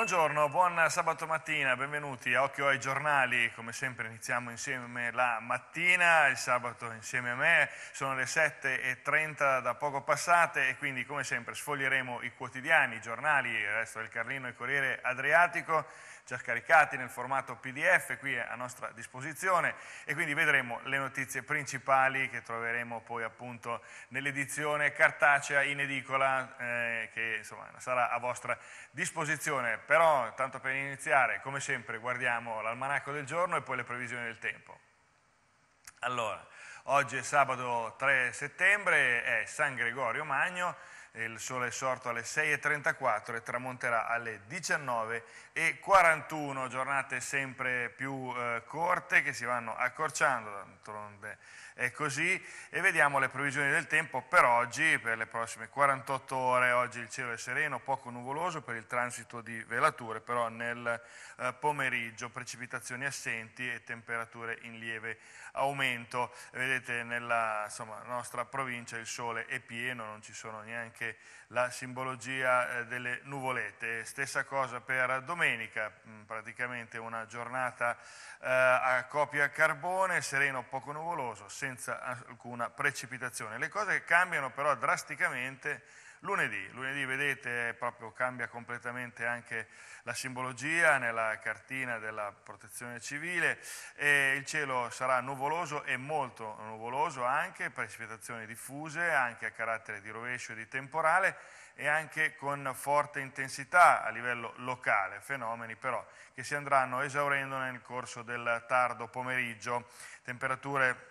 Buongiorno, buon sabato mattina, benvenuti a Occhio ai giornali, come sempre iniziamo insieme la mattina, il sabato insieme a me, sono le 7.30 da poco passate e quindi come sempre sfoglieremo i quotidiani, i giornali, il resto del Carlino e Corriere Adriatico, già scaricati nel formato PDF qui a nostra disposizione e quindi vedremo le notizie principali che troveremo poi appunto nell'edizione cartacea in edicola eh, che insomma sarà a vostra disposizione però tanto per iniziare, come sempre, guardiamo l'almanacco del giorno e poi le previsioni del tempo. Allora, oggi è sabato 3 settembre, è San Gregorio Magno, il sole è sorto alle 6.34 e tramonterà alle 19.41, giornate sempre più eh, corte che si vanno accorciando, d'altronde è così, e vediamo le previsioni del tempo per oggi, per le prossime 48 ore, oggi il cielo è sereno, poco nuvoloso per il transito di velature, però nel eh, pomeriggio precipitazioni assenti e temperature in lieve aumento, vedete nella insomma, nostra provincia il sole è pieno, non ci sono neanche anche la simbologia eh, delle nuvolette. Stessa cosa per domenica, mm, praticamente una giornata eh, a copia carbone, sereno, poco nuvoloso, senza alcuna precipitazione. Le cose cambiano però drasticamente Lunedì, lunedì vedete proprio cambia completamente anche la simbologia nella cartina della protezione civile e il cielo sarà nuvoloso e molto nuvoloso anche, precipitazioni diffuse, anche a carattere di rovescio e di temporale e anche con forte intensità a livello locale, fenomeni però che si andranno esaurendo nel corso del tardo pomeriggio, temperature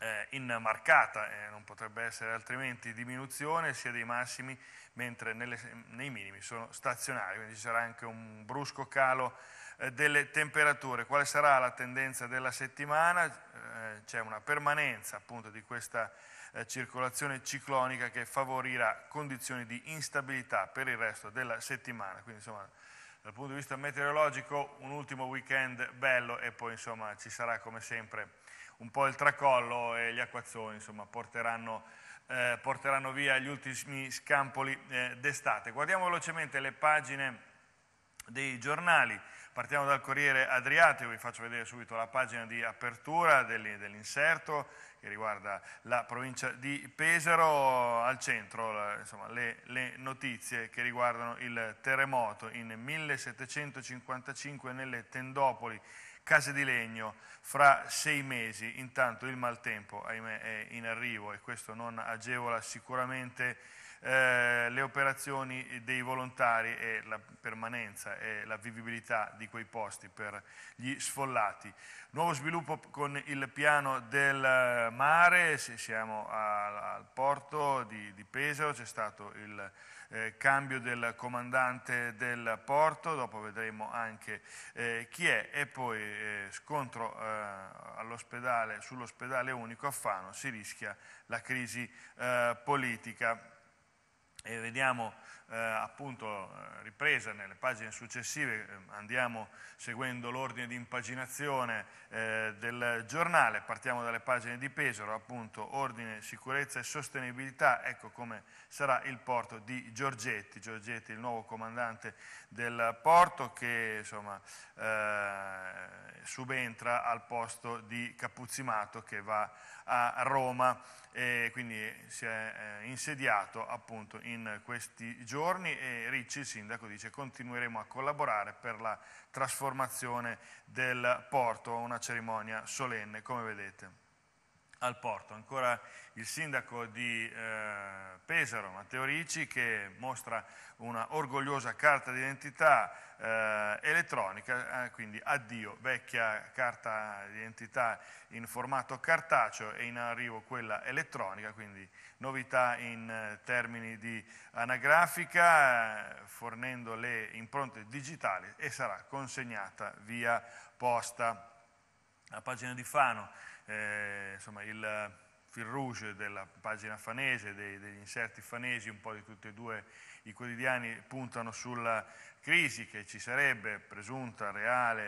eh, in marcata, eh, non potrebbe essere altrimenti, diminuzione sia dei massimi mentre nelle, nei minimi sono stazionari, quindi ci sarà anche un brusco calo eh, delle temperature. Quale sarà la tendenza della settimana? Eh, c'è una permanenza appunto di questa eh, circolazione ciclonica che favorirà condizioni di instabilità per il resto della settimana, quindi insomma dal punto di vista meteorologico un ultimo weekend bello e poi insomma ci sarà come sempre un po' il tracollo e gli acquazzoni insomma, porteranno, eh, porteranno, via gli ultimi scampoli eh, d'estate. Guardiamo velocemente le pagine dei giornali. Partiamo dal Corriere Adriatico, vi faccio vedere subito la pagina di apertura dell'inserto che riguarda la provincia di Pesaro, al centro insomma, le, le, notizie che riguardano il terremoto in 1755 nelle Tendopoli Case di legno, fra sei mesi, intanto il maltempo, ahimè, è in arrivo e questo non agevola sicuramente eh, le operazioni dei volontari e la permanenza e la vivibilità di quei posti per gli sfollati. Nuovo sviluppo con il piano del mare, siamo al porto di, di Pesaro, c'è stato il eh, cambio del comandante del porto, dopo vedremo anche eh, chi è, e poi eh, scontro eh, sull'ospedale unico a Fano, si rischia la crisi eh, politica e vediamo eh, appunto eh, ripresa nelle pagine successive, ehm, andiamo seguendo l'ordine di impaginazione eh, del giornale, partiamo dalle pagine di Pesaro, appunto ordine, sicurezza e sostenibilità, ecco come sarà il porto di Giorgetti, Giorgetti il nuovo comandante del porto che insomma, eh, subentra al posto di Capuzzimato che va a Roma e quindi si è eh, insediato appunto in in questi giorni e Ricci, il sindaco, dice continueremo a collaborare per la trasformazione del porto, una cerimonia solenne come vedete al porto. Ancora il sindaco di eh, Pesaro, Matteo Ricci, che mostra una orgogliosa carta d'identità eh, elettronica, eh, quindi addio vecchia carta d'identità in formato cartaceo e in arrivo quella elettronica, quindi novità in eh, termini di anagrafica, eh, fornendo le impronte digitali e sarà consegnata via posta. La pagina di Fano eh, insomma, il eh, fil rouge della pagina fanese, dei, degli inserti fanesi, un po' di tutti e due i quotidiani puntano sulla crisi che ci sarebbe, presunta, reale,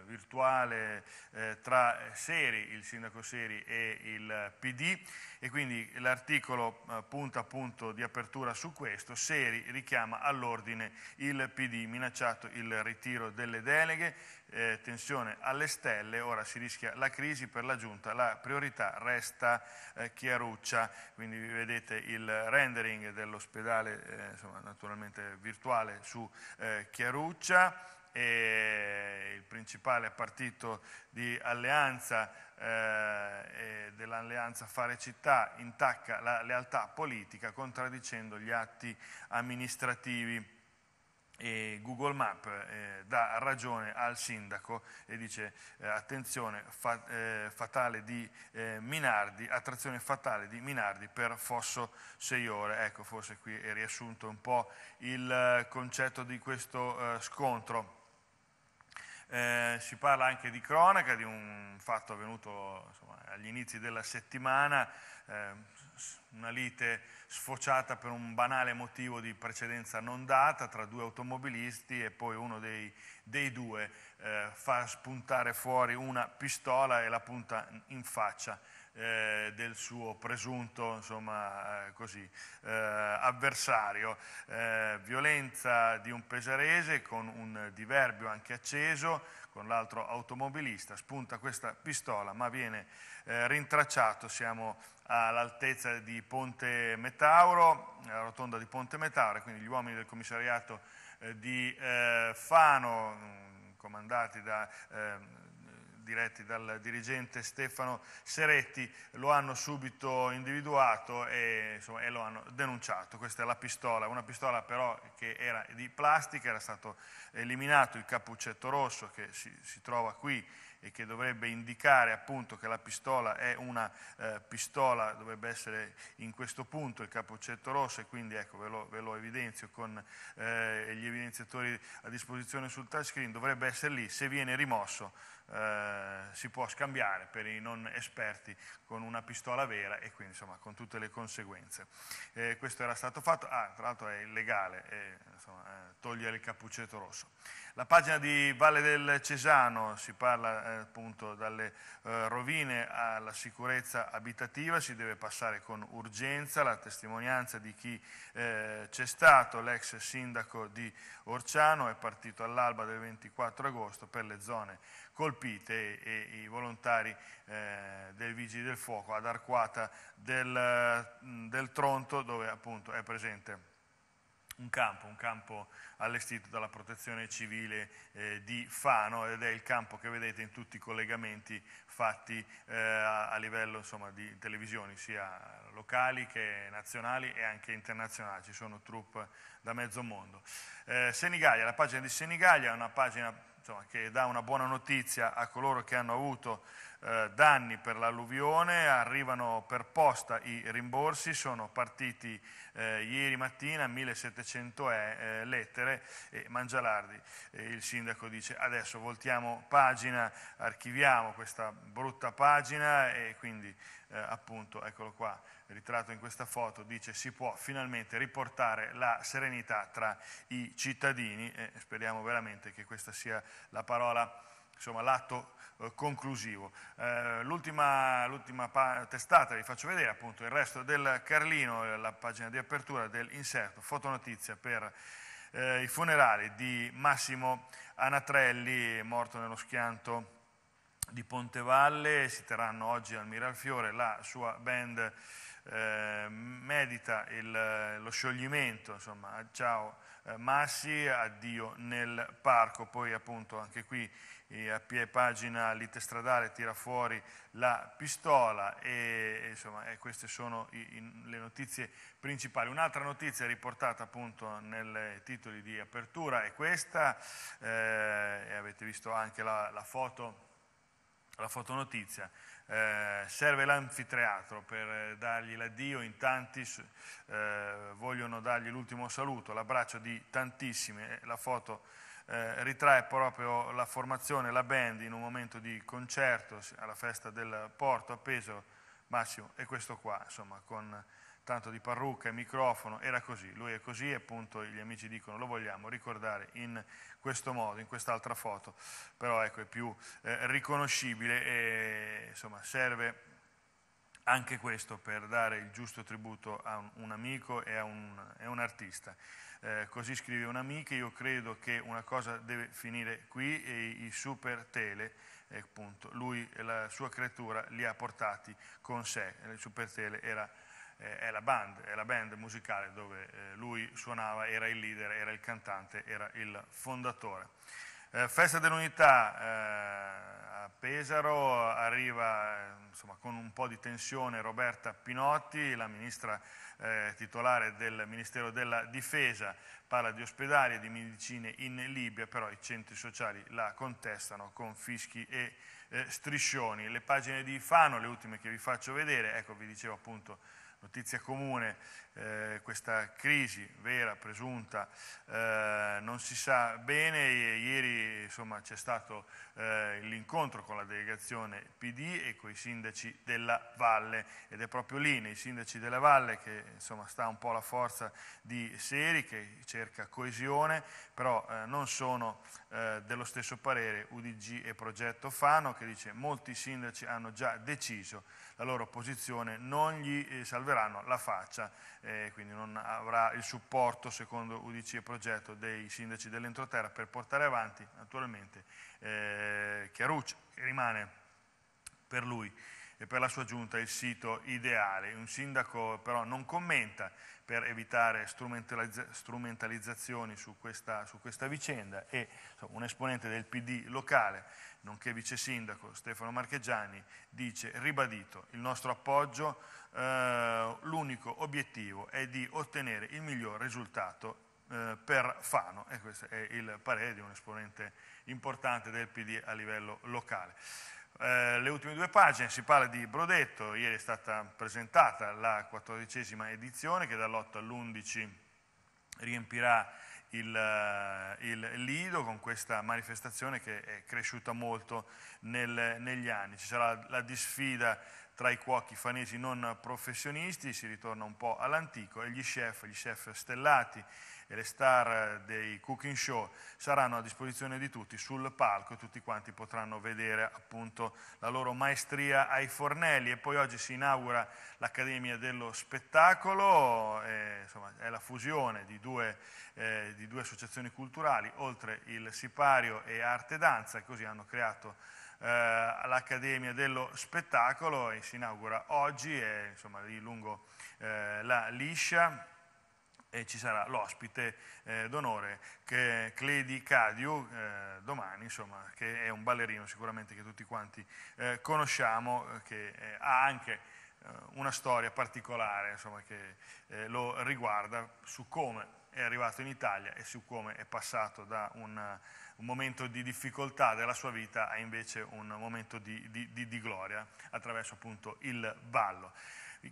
eh, virtuale, eh, tra Seri, il sindaco Seri e il PD e quindi l'articolo eh, punta appunto di apertura su questo, Seri richiama all'ordine il PD, minacciato il ritiro delle deleghe, eh, tensione alle stelle, ora si rischia la crisi per la giunta, la priorità resta eh, Chiaruccia, quindi vedete il rendering dell'ospedale eh, naturalmente virtuale su eh, eh, Chiaruccia, il principale partito di alleanza eh, dell'alleanza Fare Città intacca la lealtà politica contraddicendo gli atti amministrativi e Google Map eh, dà ragione al sindaco e dice eh, attenzione fa, eh, fatale di eh, Minardi, attrazione fatale di Minardi per Fosso 6 ore. Ecco, forse qui è riassunto un po' il eh, concetto di questo eh, scontro. Eh, si parla anche di cronaca, di un fatto avvenuto insomma, agli inizi della settimana, eh, una lite sfociata per un banale motivo di precedenza non data tra due automobilisti e poi uno dei, dei due eh, fa spuntare fuori una pistola e la punta in faccia eh, del suo presunto insomma, eh, così, eh, avversario. Eh, violenza di un pesarese con un diverbio anche acceso con l'altro automobilista, spunta questa pistola ma viene eh, rintracciato, siamo all'altezza di Ponte Metauro, la rotonda di Ponte Metauro, quindi gli uomini del commissariato di Fano, mm, comandati da diretti dal dirigente Stefano Seretti, lo hanno subito individuato e, insomma, e, lo hanno denunciato. Questa è la pistola, una pistola però che era di plastica, era stato eliminato il cappuccetto rosso che si, si trova qui e che dovrebbe indicare appunto che la pistola è una eh, pistola, dovrebbe essere in questo punto il cappuccetto rosso e quindi ecco ve lo, ve lo evidenzio con eh, gli evidenziatori a disposizione sul touchscreen, dovrebbe essere lì, se viene rimosso eh, si può scambiare per i non esperti con una pistola vera e quindi insomma con tutte le conseguenze. Eh, questo era stato fatto, ah, tra l'altro è illegale eh, insomma, togliere il cappuccetto rosso. La pagina di Valle del Cesano si parla eh, appunto dalle eh, rovine alla sicurezza abitativa, si deve passare con urgenza, la testimonianza di chi c'è stato, l'ex sindaco di Orciano è partito all'alba del 24 agosto per le zone colpite colpite e, i volontari eh, dei Vigili del Fuoco ad Arquata del, del Tronto dove appunto è presente un campo, un campo allestito dalla protezione civile eh, di Fano ed è il campo che vedete in tutti i collegamenti fatti eh, a, a livello insomma, di televisioni, sia locali che nazionali e anche internazionali, ci sono troupe da mezzo mondo. Eh, Senigallia, la pagina di Senigallia è una pagina insomma, che dà una buona notizia a coloro che hanno avuto eh, danni per l'alluvione, arrivano per posta i rimborsi, sono partiti eh, ieri mattina 1700 e, eh, eh, lettere e Mangialardi, eh, il sindaco dice adesso voltiamo pagina, archiviamo questa brutta pagina e quindi eh, appunto, eccolo qua, ritratto in questa foto, dice si può finalmente riportare la serenità tra i cittadini e speriamo veramente che questa sia la parola, insomma l'atto eh, conclusivo. Eh, l'ultima, l'ultima testata, vi faccio vedere appunto il resto del Carlino, eh, la pagina di apertura dell'inserto, fotonotizia per eh, i funerali di Massimo Anatrelli, morto nello schianto di Pontevalle, si terranno oggi al Miralfiore, la sua band eh, medita il, lo scioglimento, insomma, ciao eh, Massi, addio nel parco, poi appunto anche qui eh, a pie pagina l'ite stradale tira fuori la pistola e, e insomma queste sono i, in, le notizie principali. Un'altra notizia riportata appunto nei titoli di apertura è questa, eh, e avete visto anche la, la foto la fotonotizia, eh, serve l'anfiteatro per eh, dargli l'addio in tanti, eh, vogliono dargli l'ultimo saluto, l'abbraccio di tantissimi, eh, la foto eh, ritrae proprio la formazione, la band in un momento di concerto alla festa del Porto a Peso, Massimo, e questo qua, insomma, con tanto di parrucca e microfono, era così, lui è così e appunto gli amici dicono lo vogliamo ricordare in questo modo, in quest'altra foto, però ecco è più eh, riconoscibile e insomma serve anche questo per dare il giusto tributo a un, un amico e a un, e un artista. Eh, così scrive un'amica, io credo che una cosa deve finire qui e i super tele, eh, appunto, lui e la sua creatura li ha portati con sé, il super tele era eh, è, la band, è, la band, musicale dove eh, lui suonava, era il leader, era il cantante, era il fondatore. Eh, Festa dell'Unità eh, a Pesaro arriva eh, insomma, con un po' di tensione Roberta Pinotti, la ministra eh, titolare del Ministero della Difesa, parla di ospedali e di medicine in Libia, però i centri sociali la contestano con fischi e striscioni. Le pagine di Fano, le ultime che vi faccio vedere, ecco vi dicevo appunto notizia comune, eh, questa crisi vera, presunta, eh, non si sa bene, ieri insomma, c'è stato eh, l'incontro con la delegazione PD e con i sindaci della Valle ed è proprio lì, nei sindaci della Valle, che insomma, sta un po' la forza di Seri che cerca coesione, però eh, non sono eh, dello stesso parere UDG e Progetto Fano che dice che molti sindaci hanno già deciso la loro posizione, non gli eh, salveranno bloccheranno la faccia, eh, quindi non avrà il supporto, secondo UDC e progetto, dei sindaci dell'entroterra per portare avanti, naturalmente, eh, Chiarucci, che rimane per lui e per la sua giunta il sito ideale. Un sindaco però non commenta per evitare strumentalizzazioni su questa, su questa vicenda e insomma, un esponente del PD locale, nonché vice sindaco Stefano Marcheggiani, dice ribadito il nostro appoggio, eh, l'unico obiettivo è di ottenere il miglior risultato eh, per Fano e questo è il parere di un esponente importante del PD a livello locale. Eh, le ultime due pagine si parla di Brodetto, ieri è stata presentata la quattordicesima edizione che dall'8 all'11 riempirà il, eh, il, Lido con questa manifestazione che è cresciuta molto nel, negli anni. Ci sarà la, la disfida tra i cuochi fanesi non professionisti, si ritorna un po' all'antico, e gli chef, gli chef stellati, e le star eh, dei cooking show saranno a disposizione di tutti sul palco e tutti quanti potranno vedere appunto la loro maestria ai fornelli e poi oggi si inaugura l'Accademia dello Spettacolo, eh, insomma, è la fusione di due, eh, di due associazioni culturali, oltre il Sipario e Arte Danza, e così hanno creato all'Accademia eh, dello Spettacolo e si inaugura oggi, è insomma lì lungo eh, la liscia e ci sarà l'ospite eh, d'onore che è Cledi Cadiu eh, domani, insomma, che è un ballerino sicuramente che tutti quanti eh, conosciamo, eh, che eh, ha anche eh, una storia particolare insomma, che lo riguarda su come è arrivato in Italia e su come è passato da un, un momento di difficoltà della sua vita a invece un momento di, di, di, di gloria attraverso appunto il ballo.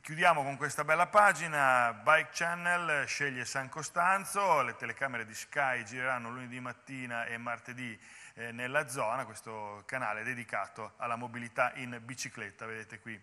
Chiudiamo con questa bella pagina, Bike Channel sceglie San Costanzo, le telecamere di Sky gireranno lunedì mattina e martedì eh, nella zona, questo canale dedicato alla mobilità in bicicletta, vedete qui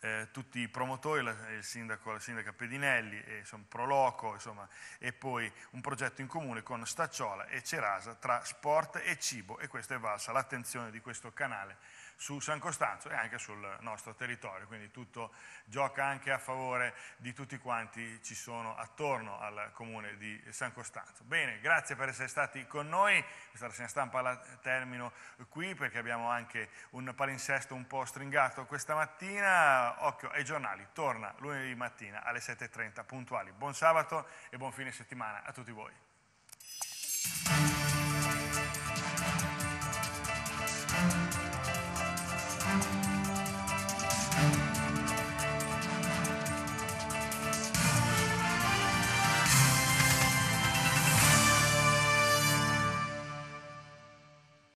eh, tutti i promotori, la, il sindaco, la sindaca Pedinelli, e, insomma, Proloco insomma, e poi un progetto in comune con Stacciola e Cerasa tra sport e cibo e questa è valsa l'attenzione di questo canale su San Costanzo e anche sul nostro territorio, quindi tutto gioca anche a favore di tutti quanti ci sono attorno al comune di San Costanzo. Bene, grazie per essere stati con noi, questa rassegna stampa la termino qui perché abbiamo anche un palinsesto un po' stringato questa mattina, occhio ai giornali, torna lunedì mattina alle 7.30 puntuali. Buon sabato e buon fine settimana a tutti voi.